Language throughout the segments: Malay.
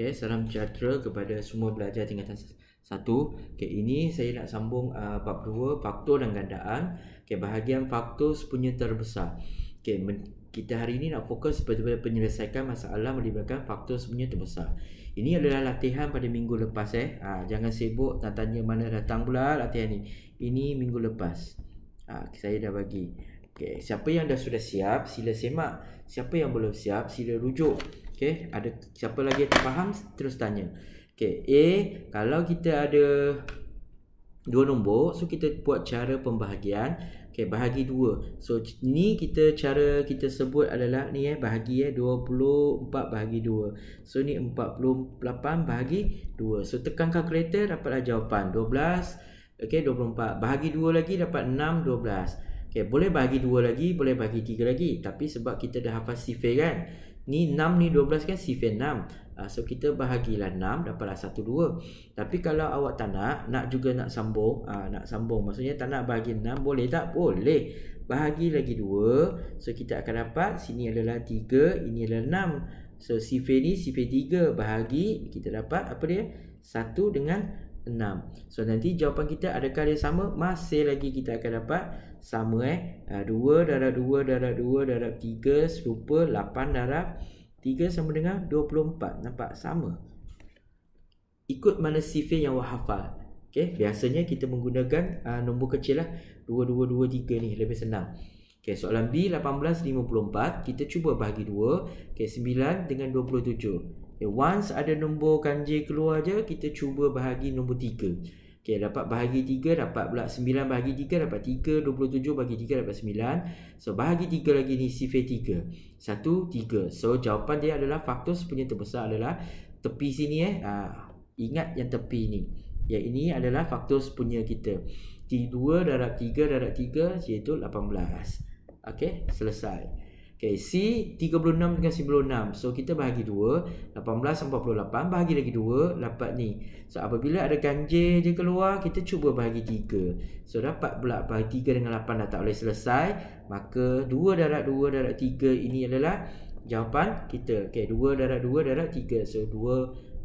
Okay, salam sejahtera kepada semua pelajar tingkatan 1 Okay, ini saya nak sambung uh, bab 2, faktor dan gandaan Okay, bahagian faktor punya terbesar Okay, kita hari ini nak fokus pada penyelesaikan masalah melibatkan faktor punya terbesar Ini adalah latihan pada minggu lepas eh ha, Jangan sibuk nak tanya mana datang pula latihan ni Ini minggu lepas ha, Saya dah bagi Okay, siapa yang dah sudah siap sila semak Siapa yang belum siap sila rujuk Okey, ada siapa lagi yang tak faham terus tanya. Okey, A kalau kita ada dua nombor, so kita buat cara pembahagian, okey bahagi dua. So ni kita cara kita sebut adalah ni eh bahagi eh 24 bahagi 2. So ni 48 bahagi 2. So tekan kalkulator dapatlah jawapan 12 okey 24 bahagi dua lagi dapat 6 12. Okay, boleh bahagi dua lagi, boleh bahagi tiga lagi, tapi sebab kita dah hafal sifir kan. Ni 6 ni 12 kan sifir 6 uh, So kita bahagilah 6 dapatlah 1, 2 Tapi kalau awak tak nak Nak juga nak sambung uh, Nak sambung maksudnya tak nak bahagi 6 Boleh tak? Boleh Bahagi lagi 2 So kita akan dapat Sini adalah 3 Ini adalah 6 So sifir ni sifir 3 Bahagi kita dapat apa dia? 1 dengan 6 So nanti jawapan kita adakah dia sama? Masih lagi kita akan dapat sama eh 2 ah, darab 2 darab 2 darab 3 serupa 8 darab 3 sama dengan 24 Nampak? Sama Ikut mana sifir yang awak hafal okay? Biasanya kita menggunakan uh, nombor kecil lah 2, 2, 2, 3 ni lebih senang okay, Soalan B 18, 54 Kita cuba bahagi 2 okay, 9 dengan 27 Okay, ya, once ada nombor kanji keluar je, kita cuba bahagi nombor 3. Okay, dapat bahagi 3, dapat pula 9 bahagi 3, dapat 3. 27 bahagi 3, dapat 9. So, bahagi 3 lagi ni sifat 3. 1, 3. So, jawapan dia adalah faktor sepunya terbesar adalah tepi sini eh. Ha, ingat yang tepi ni. Ya, ini adalah faktor sepunya kita. T2 darab 3 darab 3, iaitu 18. Okay, Selesai. Okay, C 36 dengan 96. So, kita bahagi 2. 18 48 bahagi lagi 2. Dapat ni. So, apabila ada ganjil je keluar, kita cuba bahagi 3. So, dapat pula bahagi 3 dengan 8 dah tak boleh selesai. Maka, 2 darat 2 darat 3 ini adalah jawapan kita. Okay, 2 darat 2 darat 3. So, 12.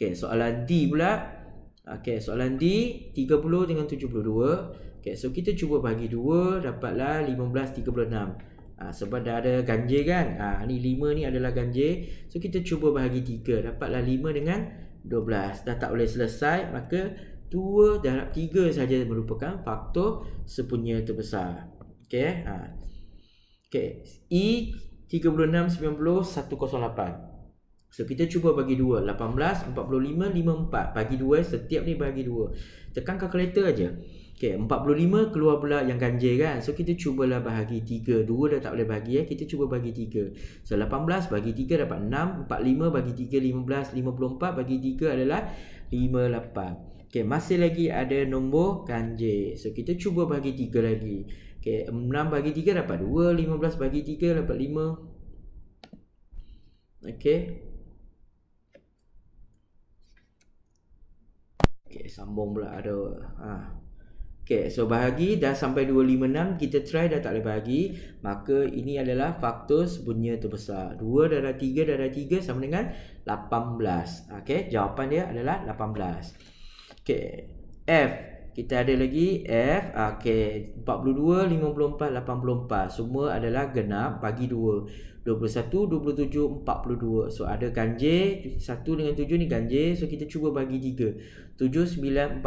Okay, soalan D pula. Okey, soalan D 30 dengan 72. Okey, so kita cuba bagi 2 dapatlah 15 36. Ha, sebab dah ada ganjil kan. Ah ni 5 ni adalah ganjil. So kita cuba bahagi 3 dapatlah 5 dengan 12. Dah tak boleh selesai maka 2 darab 3 saja merupakan faktor sepunya terbesar. Okey, ha. Okey, E 36 90 108. So kita cuba bagi 2 18 45 54 Bagi 2 eh, Setiap ni bagi 2 Tekan calculator aja. Okay 45 keluar pula yang ganjil kan So kita cubalah bahagi 3 2 dah tak boleh bagi eh Kita cuba bagi 3 So 18 bagi 3 dapat 6 45 bagi 3 15 54 bagi 3 adalah 58 Okay, masih lagi ada nombor ganjil. So, kita cuba bagi 3 lagi. Okay, 6 bagi 3 dapat 2. 15 bagi 3 dapat 5. Okay. sambung pula ada ha. Okay, so bahagi dah sampai 256 kita try dah tak boleh bahagi Maka ini adalah faktor sebenarnya terbesar 2 darah 3 darah 3 sama dengan 18 Okay, jawapan dia adalah 18 Okay, F kita ada lagi F ah, okay. 42, 54, 84 Semua adalah genap bagi 2 21, 27, 42 So ada ganjil 1 dengan 7 ni ganjil So kita cuba bagi 3 7, 9, 14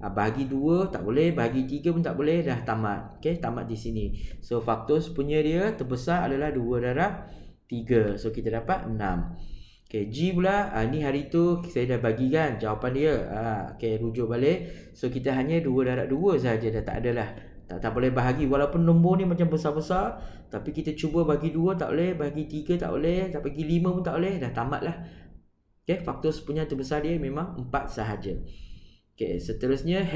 uh, Bagi 2 tak boleh Bagi 3 pun tak boleh Dah tamat Okay tamat di sini So faktor punya dia Terbesar adalah 2 darab 3 So kita dapat 6 Okay, G pula uh, ni hari tu saya dah bagi kan jawapan dia. Uh, ah, okay, rujuk balik. So, kita hanya dua darat dua saja dah tak adalah. Tak, tak boleh bahagi walaupun nombor ni macam besar-besar tapi kita cuba bagi dua tak boleh bagi tiga tak boleh tak bagi lima pun tak boleh dah tamat lah okay, faktor sepunya terbesar dia memang empat sahaja okay, seterusnya H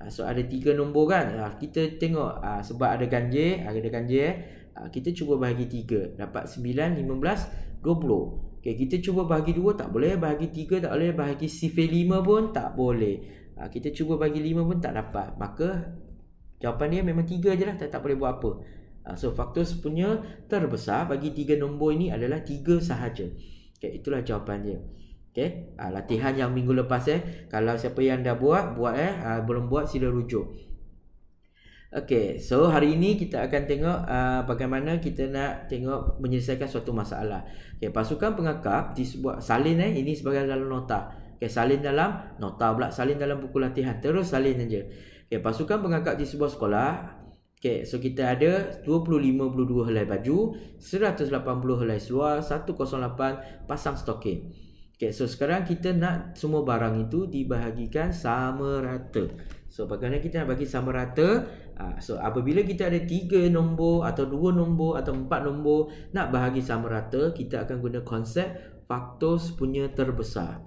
ah, so ada tiga nombor kan kita tengok sebab ada ganjil ada ganjil eh. kita cuba bagi tiga dapat sembilan, lima belas, dua puluh Okay, kita cuba bahagi dua tak boleh, bahagi tiga tak boleh, bahagi sifir lima pun tak boleh. Ha, kita cuba bahagi lima pun tak dapat. Maka jawapan dia memang tiga je lah, tak, tak boleh buat apa. Ha, so faktor punya terbesar bagi tiga nombor ini adalah tiga sahaja. Okay, itulah jawapan dia. Okay, ha, latihan yang minggu lepas eh. Kalau siapa yang dah buat, buat eh. Ha, belum buat sila rujuk. Okay, so hari ini kita akan tengok uh, bagaimana kita nak tengok menyelesaikan suatu masalah. Okay, pasukan pengakap disebut salin eh, ini sebagai dalam nota. Okay, salin dalam nota pula, salin dalam buku latihan. Terus salin saja. Okay, pasukan pengakap di sebuah sekolah. Okay, so kita ada 252 helai baju, 180 helai seluar, 108 pasang stoking. Okay, so sekarang kita nak semua barang itu dibahagikan sama rata. So bagaimana kita nak bagi sama rata ah, So apabila kita ada tiga nombor atau dua nombor atau empat nombor Nak bahagi sama rata kita akan guna konsep faktor sepunya terbesar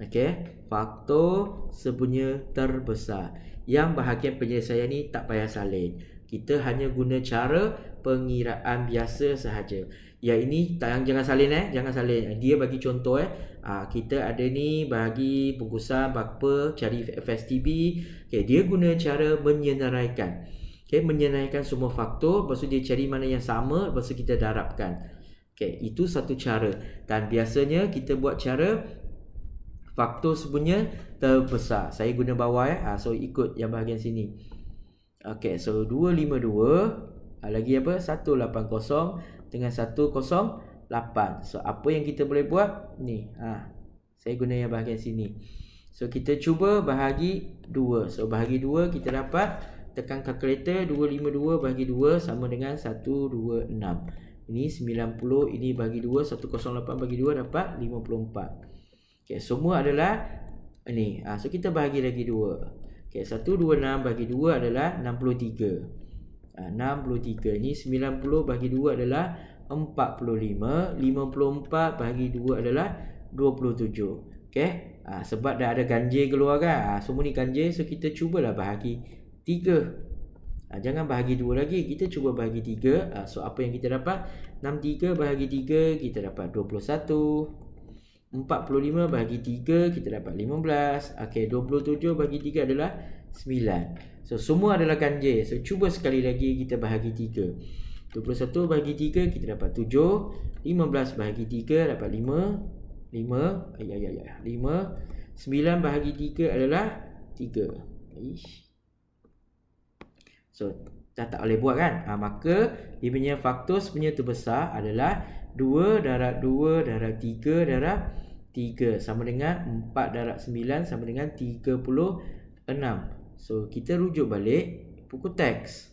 Okay Faktor sepunya terbesar Yang bahagian penyelesaian ni tak payah salin Kita hanya guna cara pengiraan biasa sahaja Ya ini tayang jangan salin eh, jangan salin. Dia bagi contoh eh. Uh, kita ada ni bagi pengusaha, bakpa cari FSTB. Okey, dia guna cara menyenaraikan. Okey, menyenaraikan semua faktor, lepas tu dia cari mana yang sama, lepas tu kita darabkan. Okey, itu satu cara. Dan biasanya kita buat cara faktor sebenarnya terbesar. Saya guna bawah eh. Uh, so ikut yang bahagian sini. Okey, so 252 uh, ah, lagi apa? 180 dengan 108. So apa yang kita boleh buat? Ni. Ha. Saya guna yang bahagian sini. So kita cuba bahagi 2. So bahagi 2 kita dapat tekan kalkulator 252 bahagi 2 sama dengan 126. Ini 90 ini bahagi 2 108 bagi 2 dapat 54. Okay, semua adalah ini. Ha, so kita bahagi lagi 2. Okey, 126 bagi 2 adalah 63. 63 ah, ni 90 bagi 2 adalah 45 54 bagi 2 adalah 27 Okay ha, Sebab dah ada ganjil keluar kan ha, Semua ni ganjil So kita cubalah bahagi 3 ha, ah, Jangan bahagi 2 lagi Kita cuba bahagi 3 ha, So apa yang kita dapat 63 bahagi 3 Kita dapat 21 45 bahagi 3 Kita dapat 15 Okay 27 bahagi 3 adalah 9 So semua adalah ganjil So cuba sekali lagi kita bahagi 3 21 bahagi 3 kita dapat 7 15 bahagi 3 dapat 5 5 ayah, ayah, ayah. 5 9 bahagi 3 adalah 3 Ish. So dah tak boleh buat kan ha, Maka dia punya faktor sebenarnya terbesar adalah 2 darab 2 darab 3 darab 3 sama dengan 4 darat 9 sama dengan 36 So kita rujuk balik buku teks.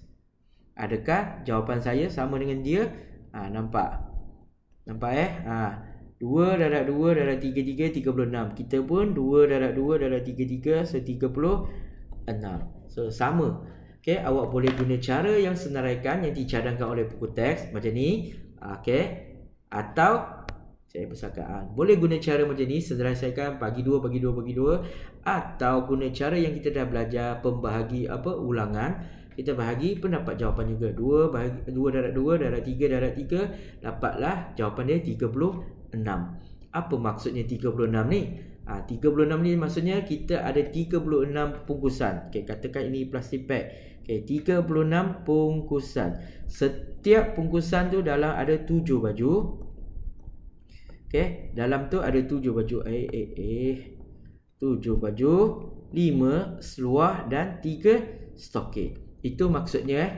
Adakah jawapan saya sama dengan dia? Ha, nampak. Nampak eh? Ha, 2 darab 2 darab 3 36. Kita pun 2 darab 2 darab 33 so 36. So sama. Okay, awak boleh guna cara yang senaraikan yang dicadangkan oleh buku teks macam ni. Ah, okay. Atau cari persakaan. Boleh guna cara macam ni, selesaikan pagi 2, pagi 2, pagi 2 atau guna cara yang kita dah belajar pembahagi apa ulangan kita bahagi pun dapat jawapan juga 2 bahagi 2 darat 2 darat 3 darat 3 dapatlah jawapan dia 36. Apa maksudnya 36 ni? Ha, ah, 36 ni maksudnya kita ada 36 pungkusan. Okey, katakan ini plastik pack. Okey, 36 pungkusan. Setiap pungkusan tu dalam ada 7 baju. Okay, dalam tu ada tujuh baju eh eh eh 7 baju, lima seluar dan tiga stoket. Itu maksudnya eh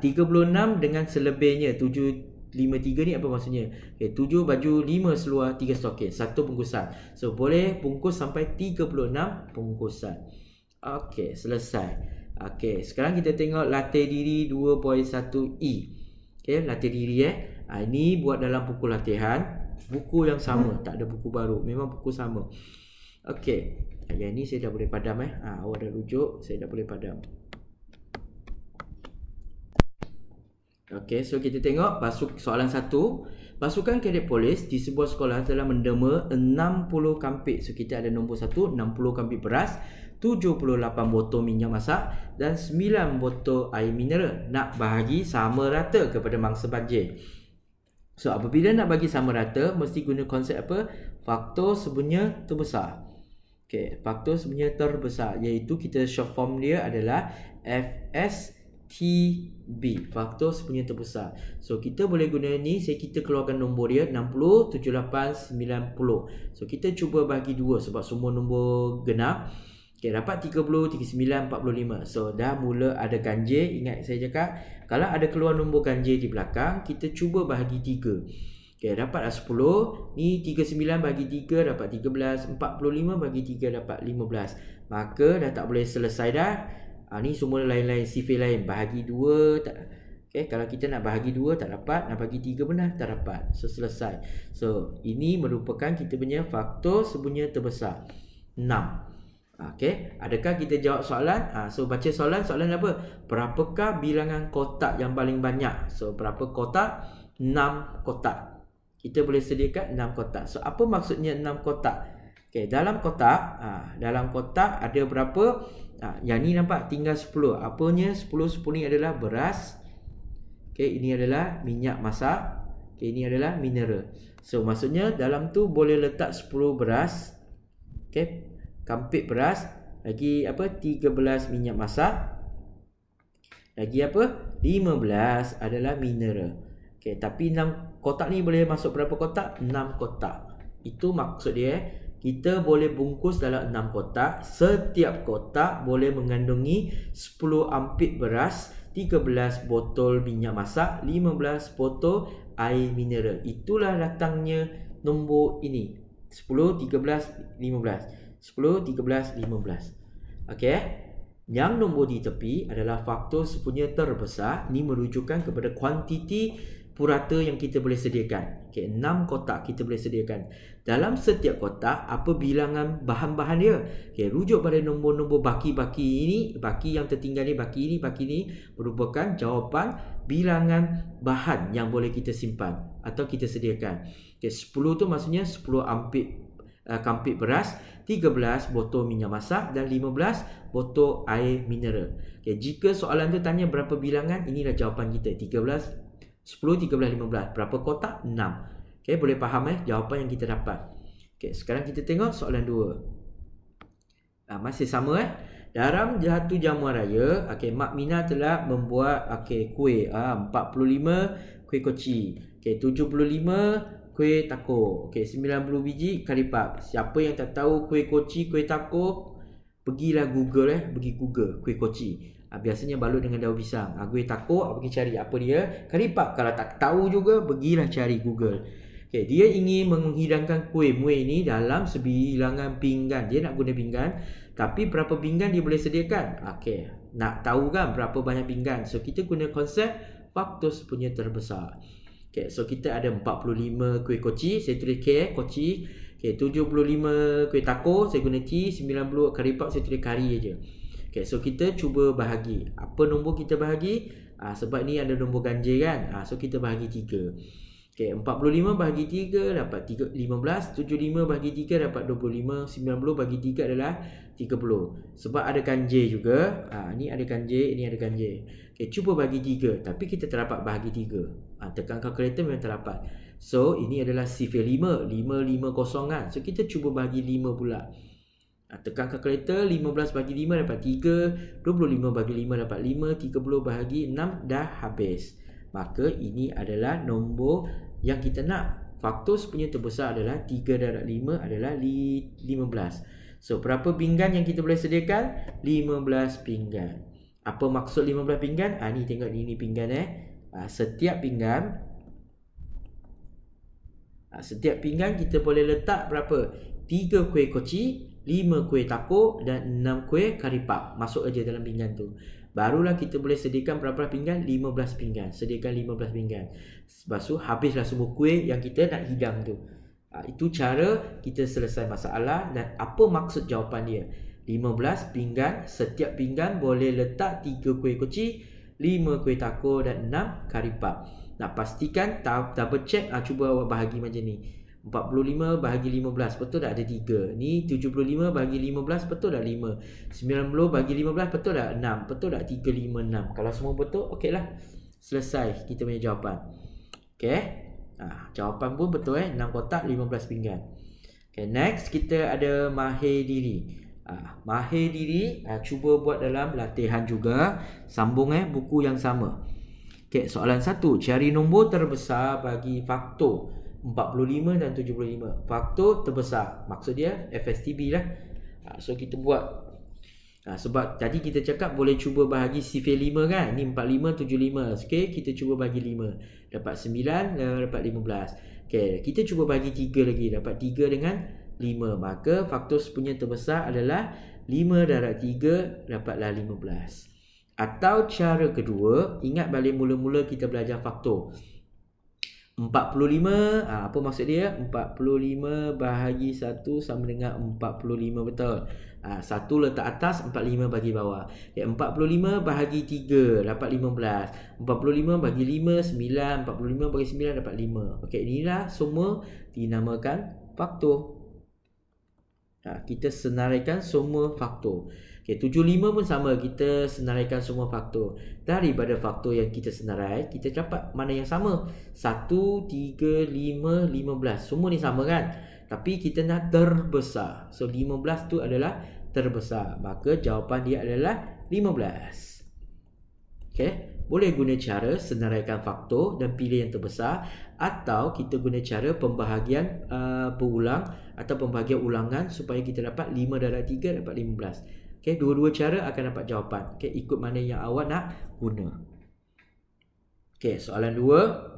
36 ah, dengan selebihnya tiga ni apa maksudnya? Okay, tujuh baju, lima seluar, tiga stoket, satu bungkusan. So boleh bungkus sampai 36 bungkusan. Okey, selesai. Okey, sekarang kita tengok latih diri 2.1E. Okey, latih diri eh. Ah, ini buat dalam buku latihan. Buku yang sama, tak ada buku baru. Memang buku sama. Okey. Yang ni saya dah boleh padam eh. Ha, awak dah rujuk, saya dah boleh padam. Okey, so kita tengok basuk soalan satu. Pasukan kadet polis di sebuah sekolah telah menderma 60 kampik. So kita ada nombor satu, 60 kampik beras, 78 botol minyak masak dan 9 botol air mineral. Nak bahagi sama rata kepada mangsa banjir. So apabila nak bagi sama rata mesti guna konsep apa? Faktor sebenarnya terbesar. Okay, faktor sebenarnya terbesar iaitu kita short form dia adalah FSTB. Faktor sebenarnya terbesar. So kita boleh guna ni, saya kita keluarkan nombor dia 60 78 90. So kita cuba bagi dua sebab semua nombor genap. Okay, dapat 30, 39, 45. So, dah mula ada ganjil. Ingat saya cakap, kalau ada keluar nombor ganjil di belakang, kita cuba bahagi 3. Okay, dapat 10. Ni 39 bagi 3 dapat 13. 45 bagi 3 dapat 15. Maka, dah tak boleh selesai dah. Ha, ni semua lain-lain sifir lain. Bahagi 2 tak... Okay, kalau kita nak bahagi dua tak dapat, nak bahagi tiga pun dah tak dapat. So, selesai. So, ini merupakan kita punya faktor sebenarnya terbesar. enam. Okay, adakah kita jawab soalan? Ha, so baca soalan, soalan apa? Berapakah bilangan kotak yang paling banyak? So berapa kotak? 6 kotak. Kita boleh sediakan 6 kotak. So apa maksudnya 6 kotak? Okay, dalam kotak, ha, dalam kotak ada berapa? Ha, yang ni nampak tinggal 10. Apanya 10 10 ni adalah beras. Okay, ini adalah minyak masak. Okay, ini adalah mineral. So maksudnya dalam tu boleh letak 10 beras. Okay kampit beras lagi apa 13 minyak masak lagi apa 15 adalah mineral okey tapi enam kotak ni boleh masuk berapa kotak Enam kotak itu maksud dia kita boleh bungkus dalam enam kotak setiap kotak boleh mengandungi 10 ampit beras 13 botol minyak masak 15 botol air mineral itulah datangnya nombor ini 10 13 15 10, 13, 15. Okey. Eh? Yang nombor di tepi adalah faktor sepunya terbesar. Ini merujukkan kepada kuantiti purata yang kita boleh sediakan. Okey, 6 kotak kita boleh sediakan. Dalam setiap kotak, apa bilangan bahan-bahan dia? Okey, rujuk pada nombor-nombor baki-baki ini, baki yang tertinggal ini, baki ini, baki ini merupakan jawapan bilangan bahan yang boleh kita simpan atau kita sediakan. Okey, 10 tu maksudnya 10 ampit Uh, kampit beras, 13 botol minyak masak dan 15 botol air mineral. Okay, jika soalan tu tanya berapa bilangan, inilah jawapan kita. 13, 10, 13, 15. Berapa kotak? 6. Okay, boleh faham eh jawapan yang kita dapat. Okay, sekarang kita tengok soalan 2. Uh, ah, masih sama eh. Dalam satu jamu raya, okay, Mak Mina telah membuat okay, kuih. Ah, uh, 45 kuih koci. Okay, 75 kuih tako. okay, 90 biji kali pap. Siapa yang tak tahu kuih koci, kuih tako, pergilah Google eh, pergi Google kuih koci. Ha, biasanya balut dengan daun pisang. Ha, kuih tako, awak pergi cari apa dia. Kali pap kalau tak tahu juga, pergilah cari Google. Okay, dia ingin menghidangkan kuih muih ini dalam sebilangan pinggan. Dia nak guna pinggan, tapi berapa pinggan dia boleh sediakan? Okay, Nak tahu kan berapa banyak pinggan? So kita guna konsep faktus punya terbesar. Okay, so kita ada 45 kuih koci, saya tulis K eh, koci. Okay, 75 kuih tako, saya guna c. 90 kari pap, saya tulis kari aja. Okay, so kita cuba bahagi. Apa nombor kita bahagi? Ah, sebab ni ada nombor ganjil kan? Ah, so kita bahagi 3. Okay, 45 bahagi 3 dapat 3, 15, 75 bahagi 3 dapat 25, 90 bahagi 3 adalah 30 Sebab ada kan J juga ha, Ni ada kan J, ni ada kan J. okay, Cuba bagi 3 Tapi kita terdapat bahagi 3 ha, Tekan kalkulator memang terdapat So ini adalah sifir 5 5, 5, kan So kita cuba bagi 5 pula ha, Tekan kalkulator 15 bagi 5 dapat 3 25 bagi 5 dapat 5 30 bahagi 6 dah habis Maka ini adalah nombor yang kita nak faktor punya terbesar adalah 3 darat 5 adalah 15 So berapa pinggan yang kita boleh sediakan? 15 pinggan. Apa maksud 15 pinggan? Ah ni tengok ni ni pinggan eh. Ah, setiap pinggan ah, setiap pinggan kita boleh letak berapa? 3 kuih koci, 5 kuih takuk dan 6 kuih karipap. Masuk aja dalam pinggan tu. Barulah kita boleh sediakan berapa pinggan? 15 pinggan. Sediakan 15 pinggan. Lepas tu habislah semua kuih yang kita nak hidang tu. Ah, itu cara kita selesai masalah dan apa maksud jawapan dia 15 pinggan setiap pinggan boleh letak 3 kuih kuci 5 kuih tako dan 6 karipap nak pastikan double check ah, cuba awak bahagi macam ni 45 bahagi 15 betul tak ada 3 ni 75 bahagi 15 betul tak 5 90 bahagi 15 betul tak 6 betul tak 3, 5, 6 kalau semua betul okey lah selesai kita punya jawapan okey Ah, jawapan pun betul eh 6 kotak 15 pinggan. Okay, next kita ada mahir diri. Ah, mahir diri ah, cuba buat dalam latihan juga. Sambung eh buku yang sama. Okay, soalan 1, cari nombor terbesar bagi faktor 45 dan 75. Faktor terbesar. Maksud dia FSTB lah. Ah, so kita buat Ha, sebab tadi kita cakap boleh cuba bahagi sifir 5 kan? Ni 45, 75. Okay, kita cuba bagi 5. Dapat 9, dan eh, dapat 15. Okay, kita cuba bagi 3 lagi. Dapat 3 dengan 5. Maka faktor sepunya terbesar adalah 5 darat 3 dapatlah 15. Atau cara kedua, ingat balik mula-mula kita belajar faktor. 45, ha, apa maksud dia? 45 bahagi 1 sama dengan 45 betul. Ha, satu letak atas, empat lima bagi bawah. Empat puluh lima bahagi tiga dapat lima belas. Empat puluh lima bagi lima sembilan empat puluh lima bagi sembilan dapat lima. Okey, inilah semua dinamakan faktor. Ha, kita senaraikan semua faktor. Okey, lima pun sama. Kita senaraikan semua faktor. Daripada faktor yang kita senarai, kita dapat mana yang sama. satu tiga lima lima belas Semua ni sama kan? Tapi kita nak terbesar. So 15 tu adalah terbesar. Maka jawapan dia adalah 15. Okay, Boleh guna cara senaraikan faktor dan pilih yang terbesar atau kita guna cara pembahagian uh, berulang atau pembahagian ulangan supaya kita dapat 5 darab 3 dapat 15. Okay, dua-dua cara akan dapat jawapan. Okay, ikut mana yang awak nak guna. Okay, soalan dua.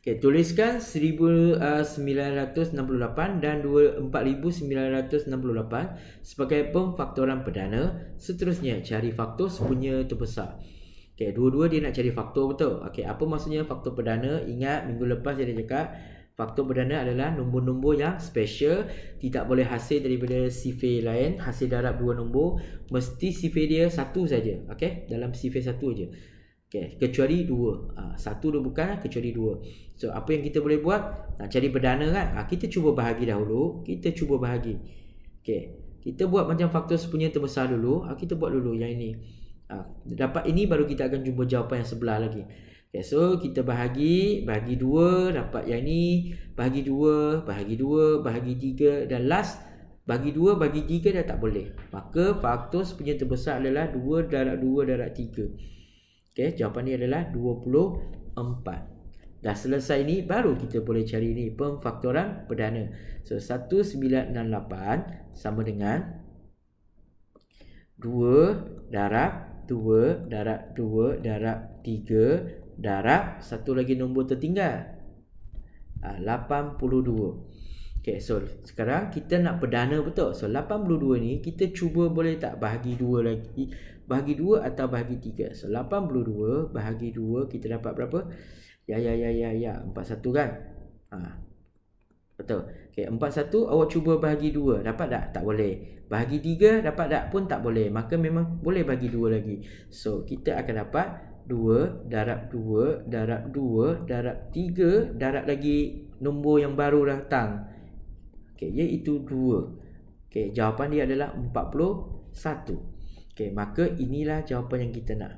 Okay, tuliskan 1968 ah, dan 4968 sebagai pemfaktoran perdana. Seterusnya, cari faktor sepunya terbesar. Okay, dua-dua dia nak cari faktor betul. Okay, apa maksudnya faktor perdana? Ingat minggu lepas dia cakap faktor perdana adalah nombor-nombor yang special tidak boleh hasil daripada sifir lain hasil darab dua nombor mesti sifir dia satu saja Okay, dalam sifir satu aja Okay. Kecuali dua. Ha, satu dia bukan, kecuali dua. So, apa yang kita boleh buat? Nak cari berdana kan? Ha, kita cuba bahagi dahulu. Kita cuba bahagi. Okay. Kita buat macam faktor sepunya terbesar dulu. Ha, kita buat dulu yang ini. Ha, dapat ini baru kita akan jumpa jawapan yang sebelah lagi. Okay, so kita bahagi, bahagi dua, dapat yang ini. bahagi dua, bahagi dua, bahagi tiga dan last bahagi dua, bahagi tiga dah tak boleh. Maka faktor sepunya terbesar adalah dua darab dua darab tiga. Okey, jawapan dia adalah 24. Dah selesai ni baru kita boleh cari ni pemfaktoran perdana. So 1968 sama dengan 2 darab 2 darab 2 darab 3 darab satu lagi nombor tertinggal. 82. Ah, Okey, so sekarang kita nak perdana betul. So 82 ni kita cuba boleh tak bahagi 2 lagi bahagi 2 atau bahagi 3. So 82 bahagi 2 kita dapat berapa? Ya ya ya ya ya 41 kan? Ha. Betul. Okey 41 awak cuba bahagi 2 dapat tak? Tak boleh. Bahagi 3 dapat tak pun tak boleh. Maka memang boleh bagi 2 lagi. So kita akan dapat 2 darab 2 darab 2 darab 3 darab lagi nombor yang baru datang. Okey iaitu 2. Okey jawapan dia adalah 41. Okey, maka inilah jawapan yang kita nak.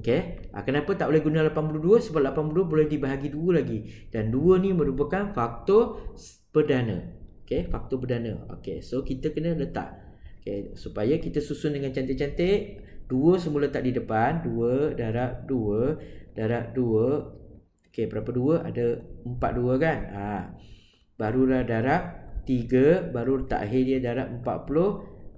Okey, ha, kenapa tak boleh guna 82? Sebab 82 boleh dibahagi dua lagi. Dan dua ni merupakan faktor perdana. Okey, faktor perdana. Okey, so kita kena letak. Okey, supaya kita susun dengan cantik-cantik. 2 semula letak di depan. 2 darab 2. Darab 2. Okey, berapa dua Ada 4 dua kan? Ha. Barulah darab 3. Baru letak akhir dia darab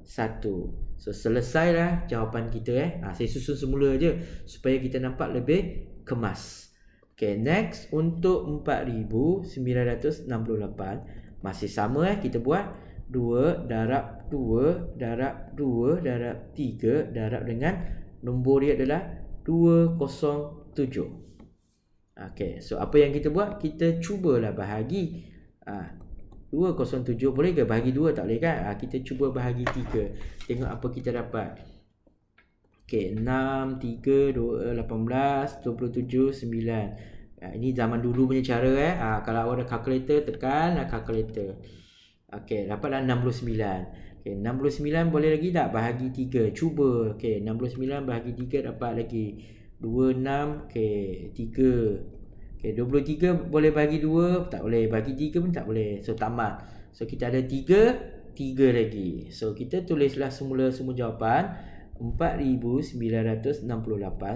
satu. So selesailah jawapan kita eh. Ha, saya susun semula je supaya kita nampak lebih kemas. Okay next untuk 4968 masih sama eh kita buat 2 darab 2 darab 2 darab 3 darab dengan nombor dia adalah 207. Okay so apa yang kita buat kita cubalah bahagi ha, 207 boleh ke? Bahagi 2 tak boleh kan? Ha, kita cuba bahagi 3 Tengok apa kita dapat Okay, 6, 3, 2, 18, 27, 9 ha, Ini zaman dulu punya cara eh ha, Kalau awak ada kalkulator tekan kalkulator. Lah okay, dapatlah 69 Okay, 69 boleh lagi tak? Bahagi 3 Cuba Okay, 69 bahagi 3 dapat lagi 26 6 Okay, Okay, 23 boleh bagi 2, tak boleh. Bagi 3 pun tak boleh. So, tambah. So, kita ada 3, 3 lagi. So, kita tulislah semula semua jawapan. 4,968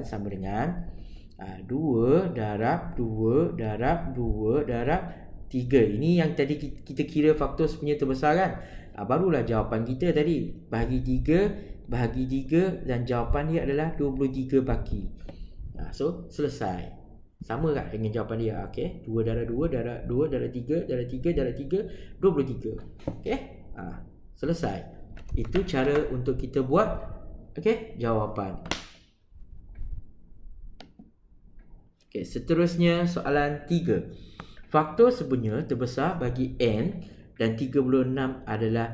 sama dengan uh, ah, 2 darab 2 darab 2 darab 3. Ini yang tadi kita kira faktor sebenarnya terbesar kan? Uh, barulah jawapan kita tadi. Bahagi 3, bahagi 3 dan jawapan dia adalah 23 baki. Uh, so, selesai. Sama kan dengan jawapan dia ah, okay? 2 darah 2 darah 2 darah 3 darah 3 darah 3 23 okay? ha, Selesai Itu cara untuk kita buat okay? Jawapan okay, Seterusnya soalan 3 Faktor sebenarnya terbesar bagi N Dan 36 adalah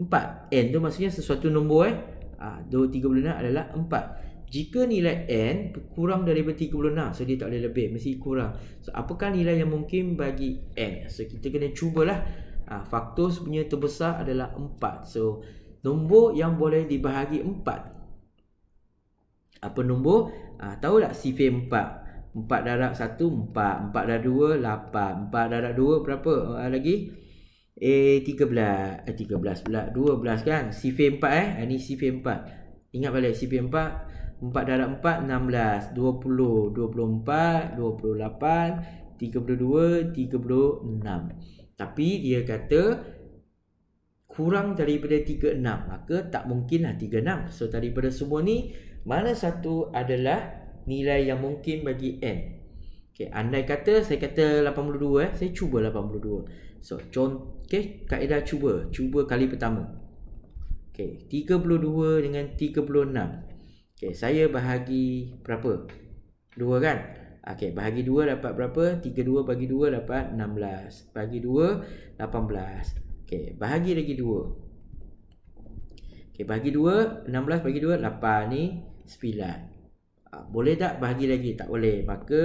4 N tu maksudnya sesuatu nombor eh? ha, ah, 36 adalah 4 jika nilai N kurang daripada 36 so dia tak boleh lebih mesti kurang so apakah nilai yang mungkin bagi N so kita kena cubalah ha, faktor sebenarnya terbesar adalah 4 so nombor yang boleh dibahagi 4 apa nombor ha, tahu tak Cv 4 empat darab satu empat empat darab dua lapan empat darab dua berapa uh, lagi Eh tiga belas tiga belas pula dua belas kan sifir empat eh ini sifir empat ingat balik sifir empat 4 darab lapan, tiga puluh dua, tiga puluh enam. tapi dia kata kurang daripada tiga enam, maka tak mungkinlah enam. so daripada semua ni mana satu adalah nilai yang mungkin bagi n Okay, andai kata saya kata lapan puluh dua, eh, saya cuba lapan puluh dua. so okay, okey kaedah cuba cuba kali pertama okey 32 dengan 36 Okey, saya bahagi berapa? 2 kan? Okey, bahagi 2 dapat berapa? 32 bagi 2 dapat 16. Bagi 2 18. Okey, bahagi lagi 2. Okey, bagi 2 16 bagi 2 8 ni 9. Ah, boleh tak bahagi lagi? Tak boleh. Maka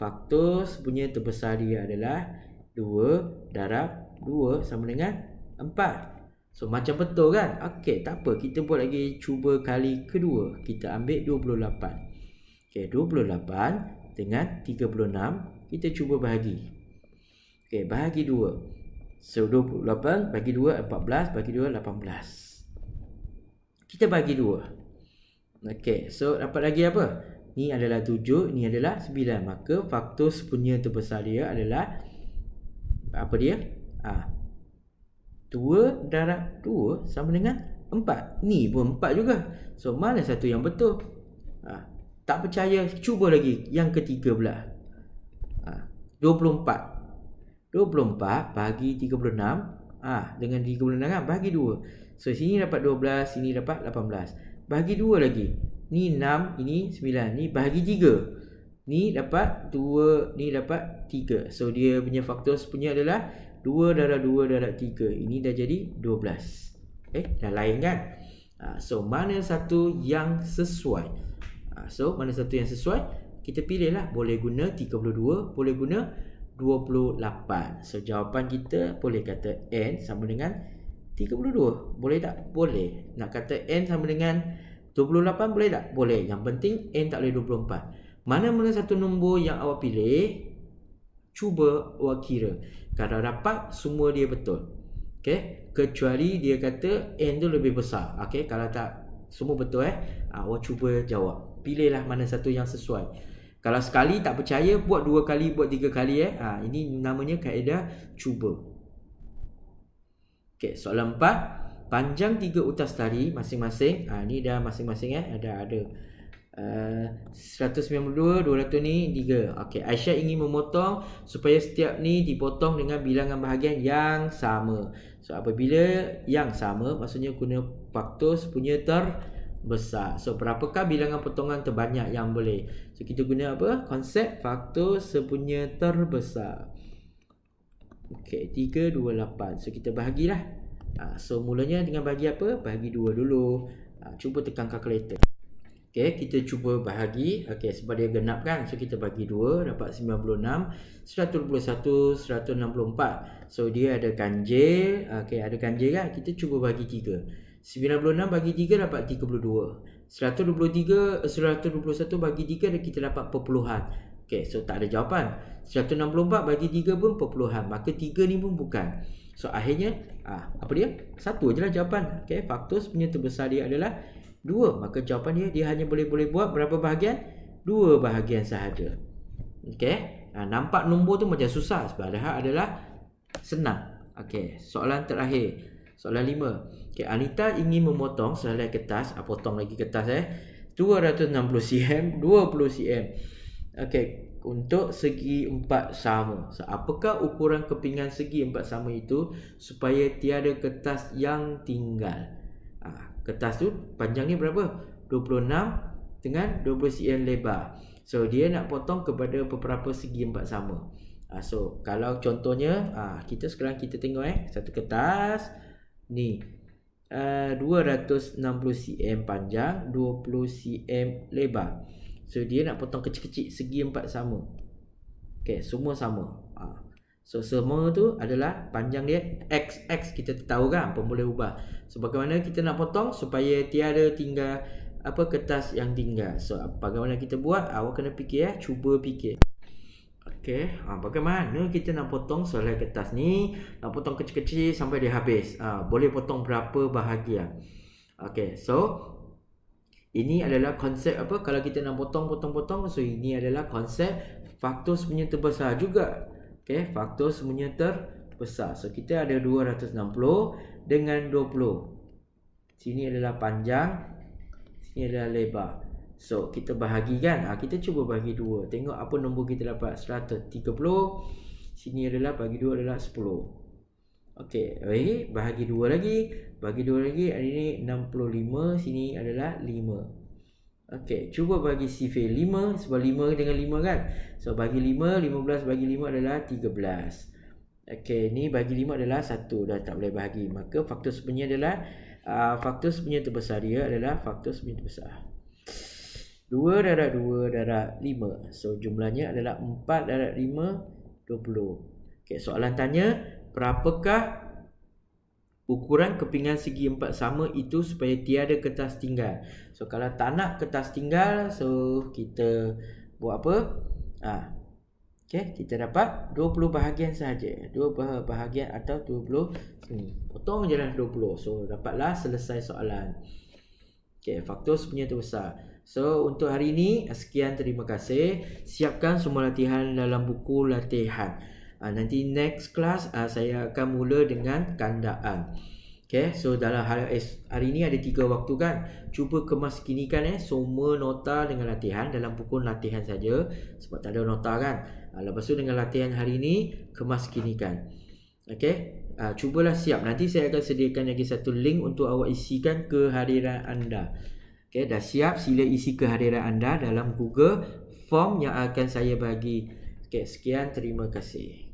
faktor sebenarnya terbesar dia adalah 2 darab 2 sama dengan 4. So macam betul kan? Okey, tak apa. Kita buat lagi cuba kali kedua. Kita ambil 28. Okey, 28 dengan 36 kita cuba bahagi. Okey, bahagi 2. So 28 bagi 2 14, bagi 2 18. Kita bagi 2. Okey, so dapat lagi apa? Ni adalah 7, ni adalah 9. Maka faktor sepunya terbesar dia adalah apa dia? Ah, 2 darab 2 sama dengan 4 Ni pun 4 juga So mana satu yang betul ha, Tak percaya cuba lagi yang ketiga pula ha, 24 24 bagi 36 Ah ha, Dengan 36 kan bagi 2 So sini dapat 12 Sini dapat 18 Bagi 2 lagi Ni 6 Ini 9 Ni bagi 3 Ni dapat 2 Ni dapat 3 So dia punya faktor punya adalah 2 darab 2 darab 3 ini dah jadi 12 okay? Eh, dah lain kan ah, so mana satu yang sesuai ah, so mana satu yang sesuai kita pilih lah boleh guna 32 boleh guna 28 so jawapan kita boleh kata N sama dengan 32 boleh tak? boleh nak kata N sama dengan 28 boleh tak? boleh yang penting N tak boleh 24 mana-mana satu nombor yang awak pilih, cuba awak kira. Kalau dapat, semua dia betul. Okay? Kecuali dia kata eh, N tu lebih besar. Okay? Kalau tak, semua betul eh. Awak ah, cuba jawab. Pilihlah mana satu yang sesuai. Kalau sekali tak percaya, buat dua kali, buat tiga kali eh. Ha, ini namanya kaedah cuba. Okay, soalan empat. Panjang tiga utas tari masing-masing. Ha, ah, ini dah masing-masing eh. Ada, ada. 192, eh, 200 ni 3 Okay, Aisyah ingin memotong supaya setiap ni dipotong dengan bilangan bahagian yang sama So apabila yang sama maksudnya guna faktor punya terbesar So berapakah bilangan potongan terbanyak yang boleh So kita guna apa? Konsep faktor sepunya terbesar Okay, 3, 2, 8. So kita bahagilah ah, So mulanya dengan bagi apa? Bahagi 2 dulu ah, Cuba tekan kalkulator. Okay, kita cuba bahagi. Okay, sebab dia genap kan. So kita bagi 2 dapat 96, 121, 164. So dia ada ganjil. Okay, ada ganjil kan. Kita cuba bagi 3. 96 bagi 3 dapat 32. 123, 121 bagi 3 kita dapat perpuluhan. Okay, so tak ada jawapan. 164 bagi 3 pun perpuluhan. Maka 3 ni pun bukan. So akhirnya ah, apa dia? Satu lah jawapan. Okay, faktor punya terbesar dia adalah 3. Dua. Maka jawapan dia dia hanya boleh-boleh buat berapa bahagian? Dua bahagian sahaja. Okey. Ha, nampak nombor tu macam susah. Sebab dah adalah senang. Okey. Soalan terakhir. Soalan lima. Okey. Anita ingin memotong selai kertas. Ha, potong lagi kertas eh. 260 cm, 20 cm. Okey. Untuk segi empat sama. So, apakah ukuran kepingan segi empat sama itu supaya tiada kertas yang tinggal? kertas tu panjang dia berapa? 26 dengan 20 cm lebar. So dia nak potong kepada beberapa segi empat sama. Uh, so kalau contohnya uh, kita sekarang kita tengok eh satu kertas ni uh, 260 cm panjang, 20 cm lebar. So dia nak potong kecil-kecil segi empat sama. Okay, semua sama. So semua tu adalah panjang dia x x kita tahu kan apa boleh ubah. Sebagaimana so, kita nak potong supaya tiada tinggal apa kertas yang tinggal. So bagaimana kita buat? Awak kena fikir ya, cuba fikir. Okay, ha, bagaimana kita nak potong selai kertas ni? Nak potong kecil-kecil sampai dia habis. Ha, boleh potong berapa bahagia? Okey, so ini adalah konsep apa kalau kita nak potong-potong-potong so ini adalah konsep faktus sebenarnya terbesar juga Okey, faktor semuanya terbesar. So kita ada 260 dengan 20. Sini adalah panjang, sini adalah lebar. So kita bahagikan. Ah kita cuba bagi 2. Tengok apa nombor kita dapat. 130. Sini adalah bagi 2 adalah 10. Okey, bagi bahagi 2 lagi, bagi 2 lagi. Ini 65, sini adalah Okey, cuba bagi CVA 5 sebab 5 dengan 5 kan. So bagi 5, 15 bagi 5 adalah 13. Okey, ni bagi 5 adalah 1 dah tak boleh bagi. Maka faktor sebenarnya adalah uh, faktor sebenarnya terbesar dia adalah faktor sebenarnya terbesar. 2 darab 2 darab 5. So jumlahnya adalah 4 darab 5 20. Okey, soalan tanya berapakah ukuran kepingan segi empat sama itu supaya tiada kertas tinggal. So kalau tak nak kertas tinggal, so kita buat apa? Ah. Ha. okay kita dapat 20 bahagian saja. 2 bahagian atau 20 sini. Potong je lah 20. So dapatlah selesai soalan. Okay, faktor sebenarnya tu besar. So untuk hari ini sekian terima kasih. Siapkan semua latihan dalam buku latihan. Uh, nanti next class uh, saya akan mula dengan kandaan. Okay, so dalam hari, eh, hari ini ada tiga waktu kan. Cuba kemas kemaskinikan eh, semua nota dengan latihan dalam pukul latihan saja sebab tak ada nota kan. Uh, lepas tu dengan latihan hari ini, kemas kemaskinikan. Okay, uh, cubalah siap. Nanti saya akan sediakan lagi satu link untuk awak isikan kehadiran anda. Okay, dah siap sila isi kehadiran anda dalam Google Form yang akan saya bagi. Okay, sekian terima kasih.